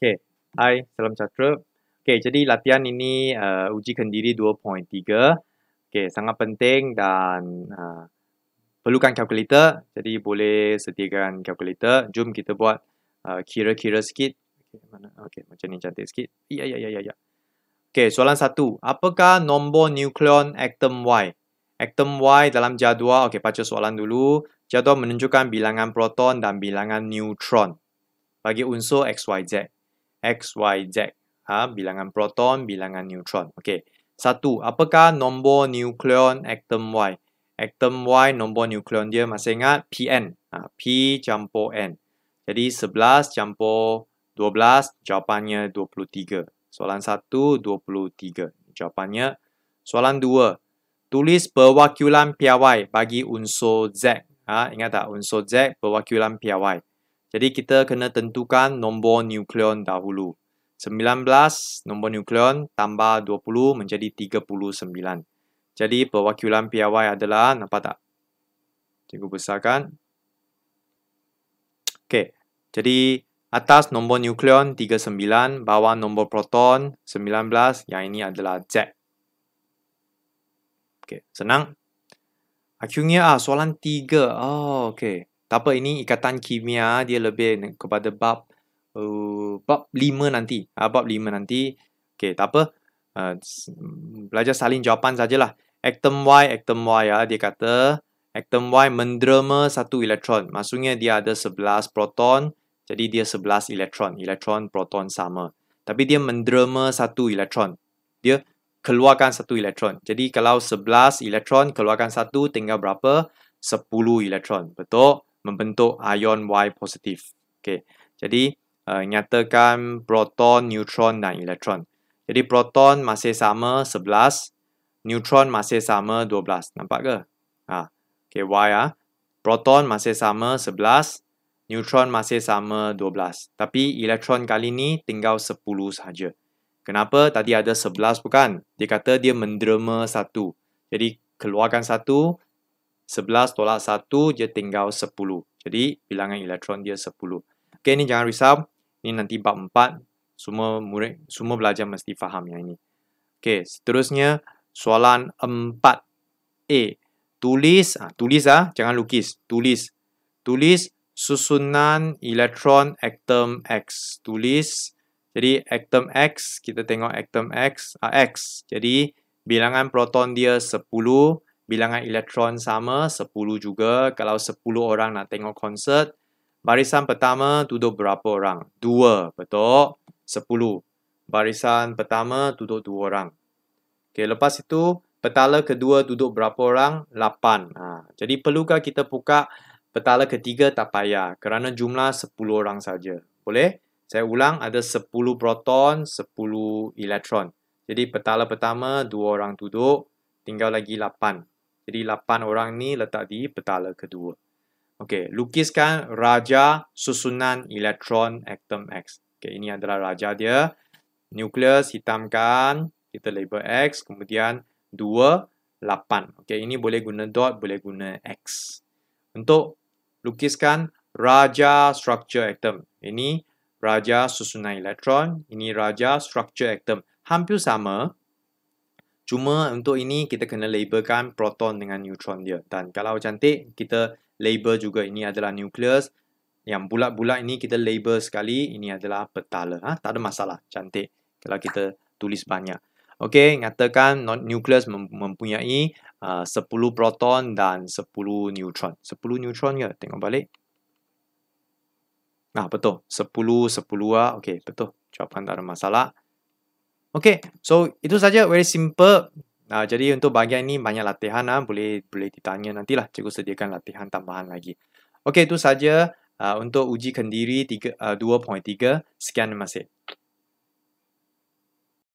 Okay, hai, salam sejahtera. Okay, jadi latihan ini uh, uji kendiri 2.3. Okay, sangat penting dan uh, perlukan kalkulator. Jadi boleh sediakan kalkulator. Jom kita buat uh, kira-kira sikit. Okay, okay, macam ni cantik sikit. Ya, ya, ya, ya, ya. Okay, soalan satu. Apakah nombor nukleon atom Y? Atom Y dalam jadual, okay, baca soalan dulu. Jadual menunjukkan bilangan proton dan bilangan neutron bagi unsur XYZ. X, Y, Z. Ha, bilangan proton, bilangan neutron. Okey. Satu, apakah nombor nukleon atom Y? Atom Y, nombor nukleon dia masih ingat? PN. Ha, P campur N. Jadi, 11 campur 12, jawapannya 23. Soalan 1, 23. Jawapannya. Soalan 2, tulis perwakilan PY bagi unsur Z. Ha, ingat tak? Unsur Z, perwakilan PY. Jadi kita kena tentukan nombor nukleon dahulu. 19 nombor nukleon tambah 20 menjadi 39. Jadi perwakilan piawai adalah, nampak tak? Cikgu besarkan. Okey, jadi atas nombor nukleon 39, bawah nombor proton 19, yang ini adalah Z. Okey, senang? Akhirnya, ah, soalan 3. Oh, okey. Tak apa, ini ikatan kimia dia lebih kepada bab uh, bab 5 nanti. Ah, bab 5 nanti. okay, tak apa. Uh, belajar salin jawapan sajalah. Atom Y, atom Y ya, dia kata atom Y menderma satu elektron. Maksudnya dia ada 11 proton, jadi dia 11 elektron. Elektron proton sama. Tapi dia menderma satu elektron. Dia keluarkan satu elektron. Jadi kalau 11 elektron keluarkan satu tinggal berapa? 10 elektron. Betul? membentuk ion Y positif. Okay. Jadi, uh, nyatakan proton, neutron dan elektron. Jadi, proton masih sama 11, neutron masih sama 12. Nampak ke? Ha. Okay, Y ah. Proton masih sama 11, neutron masih sama 12. Tapi, elektron kali ni tinggal 10 sahaja. Kenapa? Tadi ada 11 bukan? Dia kata dia menderma satu. Jadi, keluarkan satu, 11 tolak 1, dia tinggal 10. Jadi, bilangan elektron dia 10. Okey, ni jangan risau. Ni nanti bab 4. Semua murid, semua belajar mesti faham yang ini. Okey, seterusnya, soalan 4A. Tulis, ah, tulis ah, jangan lukis. Tulis. Tulis susunan elektron atom X. Tulis. Jadi, atom X, kita tengok atom X, ah, X. Jadi, bilangan proton dia 10 bilangan elektron sama 10 juga kalau 10 orang nak tengok konsert barisan pertama duduk berapa orang 2 betul 10 barisan pertama duduk 2 orang okay lepas itu petala kedua duduk berapa orang 8 ha jadi perlukah kita buka petala ketiga tak payah kerana jumlah 10 orang saja boleh saya ulang ada 10 proton 10 elektron jadi petala pertama 2 orang duduk tinggal lagi 8 jadi lapan orang ni letak di petala kedua. Okey, lukiskan raja susunan elektron atom X. Okey, ini adalah raja dia. Nukleus hitamkan, kita label X, kemudian dua lapan. Okey, ini boleh guna dot, boleh guna X. Untuk lukiskan raja struktur atom. Ini raja susunan elektron, ini raja struktur atom. Hampir sama, Cuma untuk ini kita kena labelkan proton dengan neutron dia. Dan kalau cantik kita label juga ini adalah nucleus. Yang bulat-bulat ini kita label sekali ini adalah petala. Ha? Tak ada masalah. Cantik. Kalau kita tulis banyak. Okey, nyatakan nucleus mempunyai uh, 10 proton dan 10 neutron. 10 neutron ke? Tengok balik. Nah, betul. 10, 10 lah. Okey, betul. Jawapan tak ada masalah. Okay, so itu saja very simple. Uh, jadi untuk bahagian ini banyak latihan lah. boleh boleh ditanya nanti nantilah cikgu sediakan latihan tambahan lagi. Okay, itu saja uh, untuk uji kendiri ah, dua uh, tiga. Sekian terima